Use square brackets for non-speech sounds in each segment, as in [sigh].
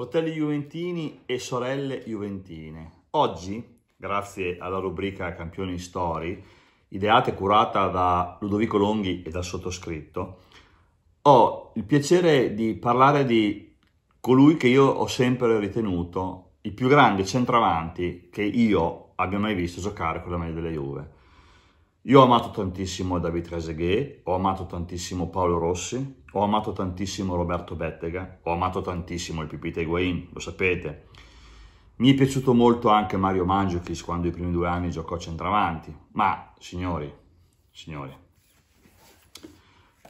Fratelli Juventini e sorelle Juventine, oggi, grazie alla rubrica Campioni Story, ideata e curata da Ludovico Longhi e dal sottoscritto, ho il piacere di parlare di colui che io ho sempre ritenuto il più grande centravanti che io abbia mai visto giocare con la maglia delle Juve. Io ho amato tantissimo David Trezeguet, ho amato tantissimo Paolo Rossi, ho amato tantissimo Roberto Bettega, ho amato tantissimo il Pipita Higuain, lo sapete. Mi è piaciuto molto anche Mario Mandzukic quando i primi due anni giocò centravanti, ma signori, signori,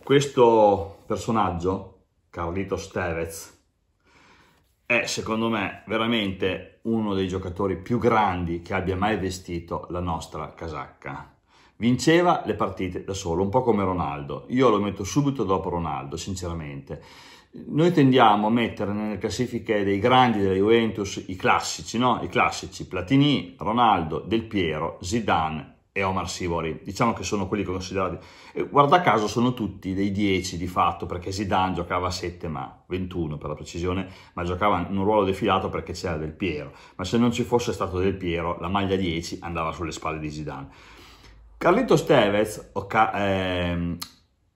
questo personaggio, Carlito Stevez, è secondo me veramente uno dei giocatori più grandi che abbia mai vestito la nostra casacca Vinceva le partite da solo, un po' come Ronaldo. Io lo metto subito dopo Ronaldo, sinceramente. Noi tendiamo a mettere nelle classifiche dei grandi della Juventus i classici, no? I classici Platini, Ronaldo, Del Piero, Zidane e Omar Sivori. Diciamo che sono quelli considerati. guarda caso sono tutti dei 10 di fatto, perché Zidane giocava a 7, ma 21 per la precisione, ma giocava in un ruolo defilato perché c'era Del Piero. Ma se non ci fosse stato Del Piero, la maglia 10 andava sulle spalle di Zidane. Carlito Tevez ca ehm,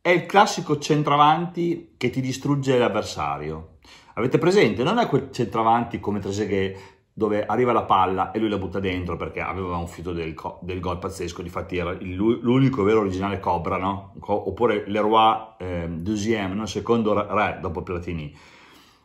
è il classico centravanti che ti distrugge l'avversario. Avete presente? Non è quel centravanti come Treseghe dove arriva la palla e lui la butta dentro perché aveva un fiuto del, del gol pazzesco, difatti era l'unico vero originale Cobra, no? oppure Leroy eh, Deuxième, no? secondo re dopo Platini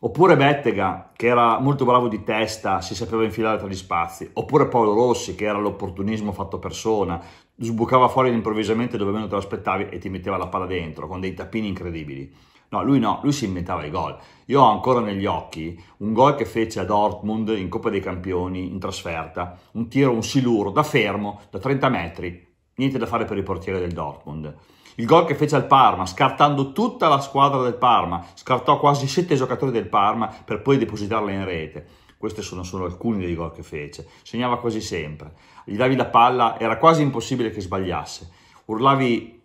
Oppure Bettega, che era molto bravo di testa, si sapeva infilare tra gli spazi. Oppure Paolo Rossi, che era l'opportunismo fatto persona, sbucava fuori improvvisamente dove meno te lo aspettavi e ti metteva la palla dentro, con dei tappini incredibili. No, lui no, lui si inventava i gol. Io ho ancora negli occhi un gol che fece a Dortmund in Coppa dei Campioni, in trasferta, un tiro, un siluro, da fermo, da 30 metri. Niente da fare per il portiere del Dortmund. Il gol che fece al Parma, scartando tutta la squadra del Parma, scartò quasi sette giocatori del Parma per poi depositarla in rete. Questi sono solo alcuni dei gol che fece. Segnava quasi sempre. Gli davi la palla, era quasi impossibile che sbagliasse. Urlavi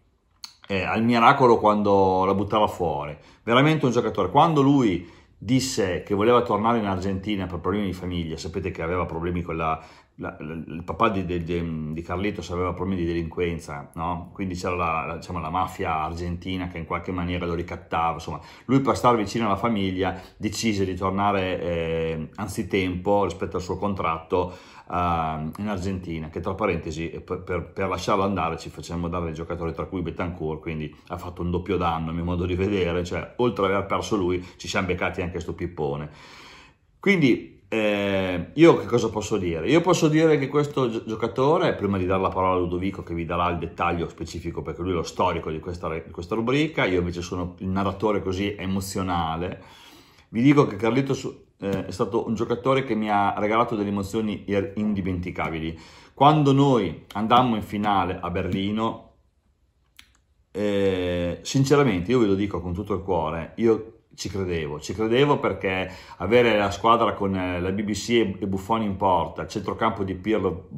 eh, al miracolo quando la buttava fuori. Veramente un giocatore. Quando lui disse che voleva tornare in Argentina per problemi di famiglia, sapete che aveva problemi con la la, la, il papà di, di, di Carlitos aveva problemi di delinquenza, no? quindi c'era la, diciamo, la, mafia argentina che in qualche maniera lo ricattava, insomma lui per stare vicino alla famiglia decise di tornare eh, anzitempo rispetto al suo contratto eh, in Argentina, che tra parentesi eh, per, per, per lasciarlo andare ci facciamo dare dei giocatori tra cui Betancourt, quindi ha fatto un doppio danno a mio modo di vedere, cioè oltre ad aver perso lui ci siamo beccati anche sto pippone. Quindi eh, io che cosa posso dire? Io posso dire che questo giocatore, prima di dare la parola a Ludovico che vi darà il dettaglio specifico perché lui è lo storico di questa, di questa rubrica, io invece sono il narratore così emozionale, vi dico che Carlito eh, è stato un giocatore che mi ha regalato delle emozioni indimenticabili. Quando noi andammo in finale a Berlino, eh, sinceramente io ve lo dico con tutto il cuore, io ci credevo, ci credevo perché avere la squadra con eh, la BBC e Buffoni in porta, il centrocampo di Pirlo,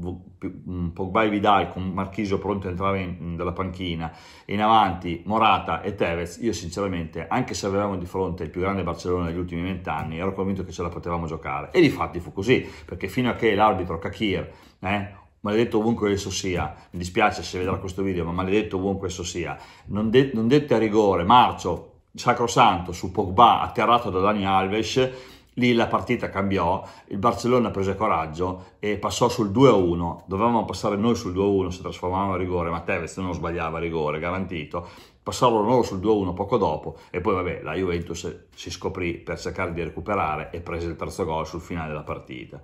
mm, Pogba e Vidal con Marchisio pronto ad entrare in, mm, dalla panchina, in avanti Morata e Tevez, io sinceramente, anche se avevamo di fronte il più grande Barcellona degli ultimi vent'anni, ero convinto che ce la potevamo giocare. E di fatti fu così, perché fino a che l'arbitro Kakir, eh, maledetto ovunque esso sia, mi dispiace se vedrà questo video, ma maledetto ovunque esso sia, non, de non dette a rigore, Marcio, sacrosanto su Pogba atterrato da Dani Alves, lì la partita cambiò, il Barcellona prese coraggio e passò sul 2-1, dovevamo passare noi sul 2-1 si trasformava a rigore, ma Tevez non sbagliava a rigore, garantito, passarono loro sul 2-1 poco dopo e poi vabbè la Juventus si scoprì per cercare di recuperare e prese il terzo gol sul finale della partita.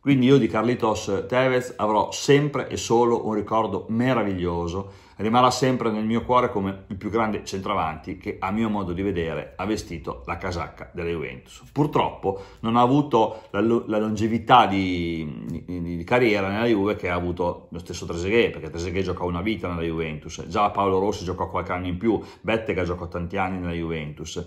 Quindi io di Carlitos Tevez avrò sempre e solo un ricordo meraviglioso rimarrà sempre nel mio cuore come il più grande centravanti che a mio modo di vedere ha vestito la casacca della Juventus. Purtroppo non ha avuto la, la longevità di, di, di, carriera nella Juve che ha avuto lo stesso Trezeguet, perché Trezeguet giocò una vita nella Juventus, già Paolo Rossi giocò qualche anno in più, Bettega giocò tanti anni nella Juventus.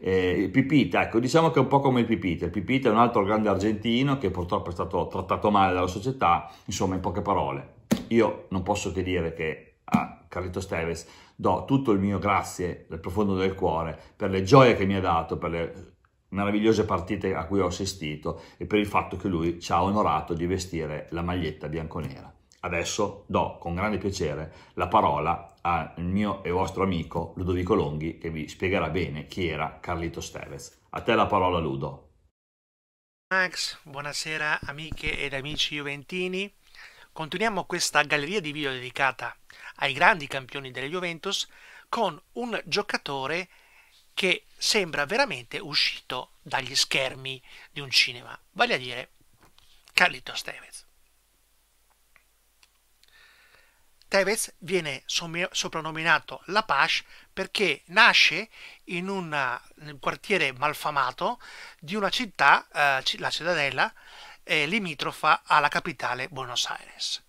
Eh, Pipita, ecco, diciamo che è un po' come il Pipita. Il Pipita è un altro grande argentino che purtroppo è stato trattato male dalla società. Insomma, in poche parole, io non posso che dire che ha Carlito Steves, do tutto il mio grazie dal profondo del cuore per le gioie che mi ha dato, per le meravigliose partite a cui ho assistito e per il fatto che lui ci ha onorato di vestire la maglietta bianconera. Adesso do con grande piacere la parola al mio e vostro amico Ludovico Longhi che vi spiegherà bene chi era Carlito Steves. A te la parola Ludo. Max, buonasera amiche ed amici juventini. Continuiamo questa galleria di video dedicata ai grandi campioni della Juventus con un giocatore che sembra veramente uscito dagli schermi di un cinema, vale a dire Carlitos Tevez. Tevez viene soprannominato La Pache perché nasce in un quartiere malfamato di una città, eh, la cittadella, eh, limitrofa alla capitale Buenos Aires.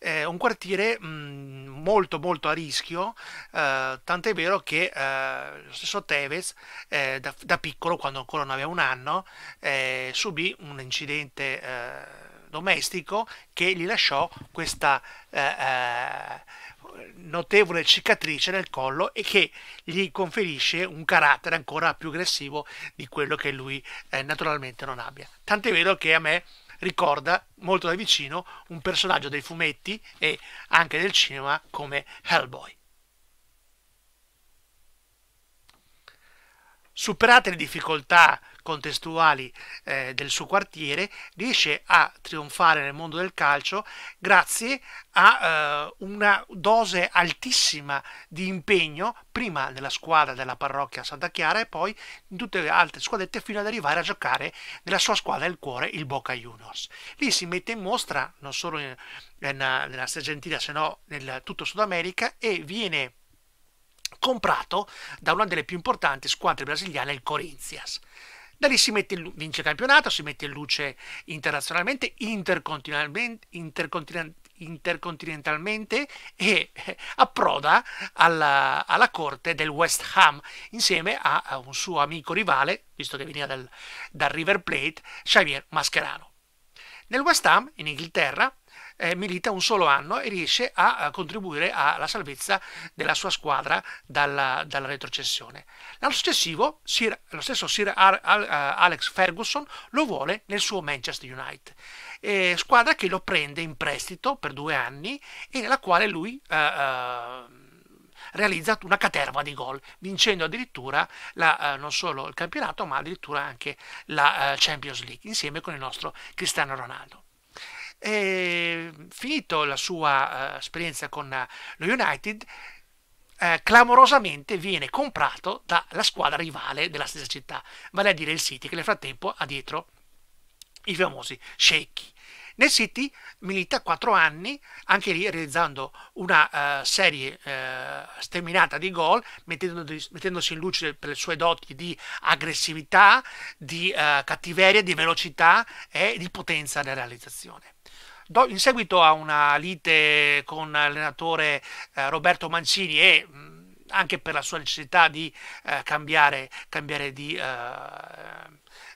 Eh, un quartiere mh, mm, molto molto a rischio, eh, tant'è vero che eh, lo stesso Tevez eh, da, da, piccolo, quando ancora non aveva un anno, eh, subì un incidente eh, domestico che gli lasciò questa notevole cicatrice nel collo e che gli conferisce un carattere ancora più aggressivo di quello che lui eh, naturalmente non abbia. Tant'è vero che a me ricorda molto da vicino un personaggio dei fumetti e anche del cinema come Hellboy. Superate le difficoltà contestuali eh, del suo quartiere, riesce a trionfare nel mondo del calcio grazie a eh, una dose altissima di impegno, prima nella squadra della parrocchia Santa Chiara e poi in tutte le altre squadrette fino ad arrivare a giocare nella sua squadra del cuore, il Boca Juniors. Lì si mette in mostra non solo in, in, nella Argentina, se no nel tutto Sud America e viene comprato da una delle più importanti squadre brasiliane, il Corinthians. Da lì si mette, vince il campionato, si mette in luce internazionalmente, intercontinentalmente, intercontinentalmente intercontinentalmente e eh, approda alla, alla, corte del West Ham insieme a, a, un suo amico rivale, visto che veniva dal, dal River Plate, Xavier Mascherano. Nel West Ham, in Inghilterra, eh, milita un solo anno e riesce a, a contribuire alla salvezza della sua squadra dalla, dalla retrocessione. L'anno successivo Sir, lo stesso Sir Ar, Al, eh, Alex Ferguson lo vuole nel suo Manchester United, eh, squadra che lo prende in prestito per due anni e nella quale lui... Eh, eh realizza una caterva di gol, vincendo addirittura la, uh, non solo il campionato, ma addirittura anche la uh, Champions League, insieme con il nostro Cristiano Ronaldo eh, finito la sua eh, esperienza con eh, lo United, eh, clamorosamente viene comprato dalla squadra rivale della stessa città, vale a dire il City, che nel frattempo ha dietro i famosi Sheikhi. Nel City milita quattro anni, anche lì realizzando una uh, serie uh, sterminata di gol, mettendosi in luce per le sue doti di aggressività, di uh, cattiveria, di velocità e di potenza nella realizzazione in seguito a una lite con l'allenatore Roberto Mancini e anche per la sua necessità di cambiare, cambiare di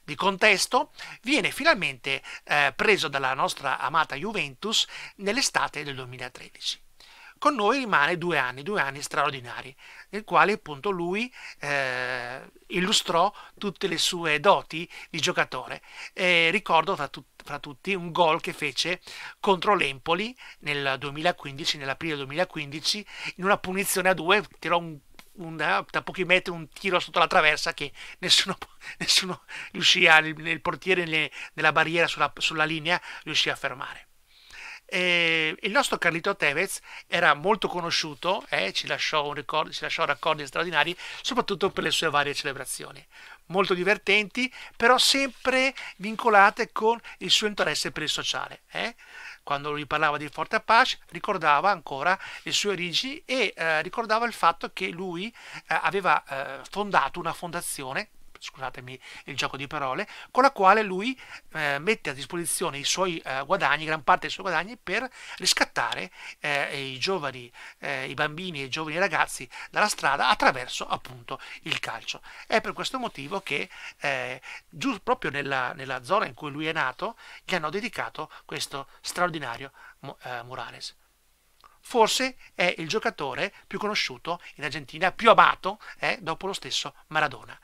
di contesto, viene finalmente eh, preso dalla nostra amata Juventus nell'estate del 2013. Con noi rimane due anni, due anni straordinari, nel quale appunto lui eh, illustrò tutte le sue doti di giocatore. Eh, ricordo tra, tut- fra tutti un gol che fece contro l'Empoli nel 2015, nell'aprile 2015, in una punizione a due, tirò un un, eh, da pochi metri un tiro sotto la traversa che [laughs] nessuno, nessuno riuscì a, nel portiere nelle, nella barriera sulla, sulla, linea riuscì a fermare. E eh, il nostro Carlito Tevez era molto conosciuto, eh, ci, lasciò ricordo, ci lasciò raccordi straordinari, soprattutto per le sue varie celebrazioni molto divertenti, però sempre vincolate con il suo interesse per il sociale. Eh? Quando lui parlava di Forte Apache ricordava ancora le sue origini e eh, ricordava il fatto che lui eh, aveva eh, fondato una fondazione scusatemi il gioco di parole, con la quale lui eh, mette a disposizione i suoi eh, guadagni, gran parte dei suoi guadagni, per riscattare eh, i giovani, eh, i bambini e i giovani ragazzi dalla strada attraverso appunto il calcio. È per questo motivo che eh, giusto proprio nella, nella, zona in cui lui è nato gli hanno dedicato questo straordinario Morales forse è il giocatore più conosciuto in Argentina, più amato eh, dopo lo stesso Maradona.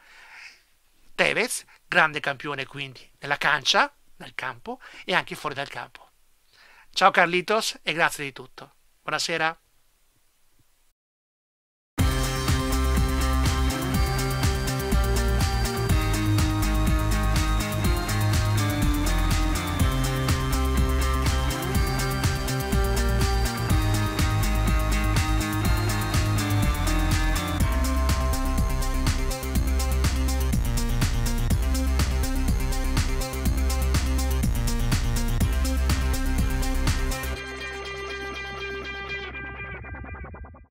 Tevez, grande campione quindi nella cancia, nel campo e anche fuori dal campo. Ciao Carlitos e grazie di tutto. Buonasera.